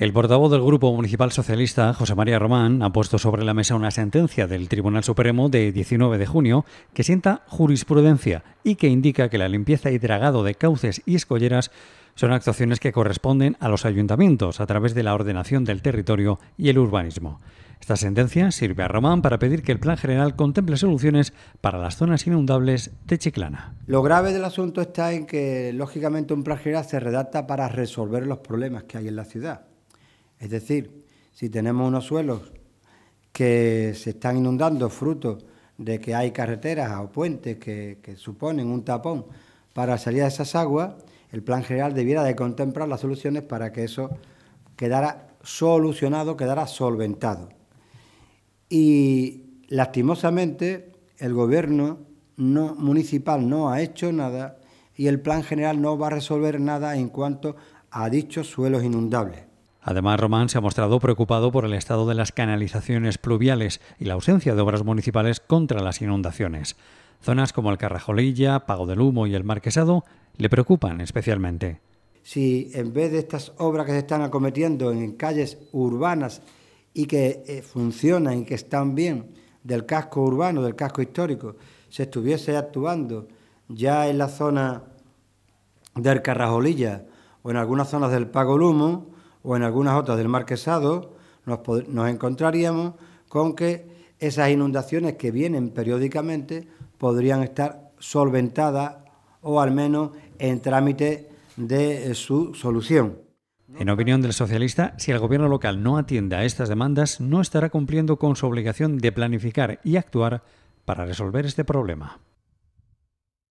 El portavoz del Grupo Municipal Socialista, José María Román, ha puesto sobre la mesa una sentencia del Tribunal Supremo de 19 de junio que sienta jurisprudencia y que indica que la limpieza y dragado de cauces y escolleras son actuaciones que corresponden a los ayuntamientos a través de la ordenación del territorio y el urbanismo. Esta sentencia sirve a Román para pedir que el Plan General contemple soluciones para las zonas inundables de Chiclana. Lo grave del asunto está en que, lógicamente, un Plan General se redacta para resolver los problemas que hay en la ciudad. Es decir, si tenemos unos suelos que se están inundando fruto de que hay carreteras o puentes que, suponen un tapón para salir a esas aguas, el plan general debiera de contemplar las soluciones para que eso quedara solucionado, quedara solventado. Y lastimosamente el gobierno municipal no ha hecho nada y el plan general no va a resolver nada en cuanto a dichos suelos inundables. Además, Román se ha mostrado preocupado por el estado de las canalizaciones pluviales y la ausencia de obras municipales contra las inundaciones. Zonas como el Carrajolilla, Pago del Humo y el Marquesado le preocupan especialmente. Si en vez de estas obras que se están acometiendo en calles urbanas y que eh, funcionan y que están bien del casco urbano, del casco histórico, se estuviese actuando ya en la zona del Carrajolilla o en algunas zonas del Pago del Humo o en algunas otras del Marquesado, nos, encontraríamos con que esas inundaciones que vienen periódicamente podrían estar solventadas o al menos en trámite de eh, su solución. En opinión del socialista, si el gobierno local no atiende a estas demandas, no estará cumpliendo con su obligación de planificar y actuar para resolver este problema.